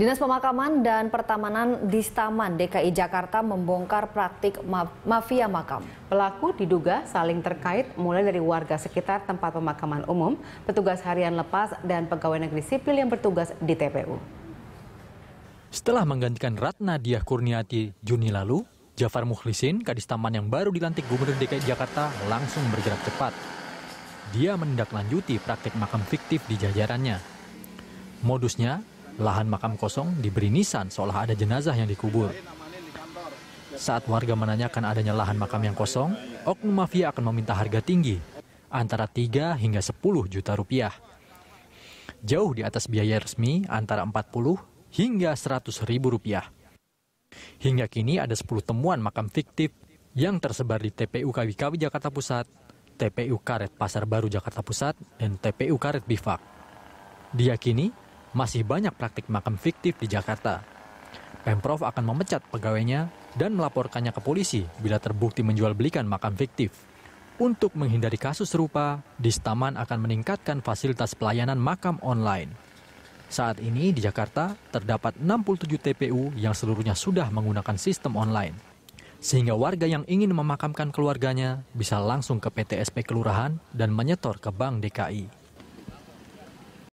Dinas Pemakaman dan Pertamanan di Staman DKI Jakarta membongkar praktik ma mafia makam. Pelaku diduga saling terkait mulai dari warga sekitar tempat pemakaman umum, petugas harian lepas, dan pegawai negeri sipil yang bertugas di TPU. Setelah menggantikan Ratna Diah Kurniati Juni lalu, Jafar Mukhlisin, Kadis Taman yang baru dilantik Gubernur DKI Jakarta, langsung bergerak cepat. Dia menindaklanjuti praktik makam fiktif di jajarannya. Modusnya, Lahan makam kosong diberi nisan seolah ada jenazah yang dikubur. Saat warga menanyakan adanya lahan makam yang kosong, oknum mafia akan meminta harga tinggi, antara 3 hingga 10 juta rupiah. Jauh di atas biaya resmi antara 40 hingga 100 ribu rupiah. Hingga kini ada 10 temuan makam fiktif yang tersebar di TPU Kawikawi Jakarta Pusat, TPU Karet Pasar Baru Jakarta Pusat, dan TPU Karet Bifak. Diakini, masih banyak praktik makam fiktif di Jakarta. Pemprov akan memecat pegawainya dan melaporkannya ke polisi bila terbukti menjual belikan makam fiktif. Untuk menghindari kasus serupa, Distaman akan meningkatkan fasilitas pelayanan makam online. Saat ini di Jakarta terdapat 67 TPU yang seluruhnya sudah menggunakan sistem online. Sehingga warga yang ingin memakamkan keluarganya bisa langsung ke PTSP Kelurahan dan menyetor ke Bank DKI.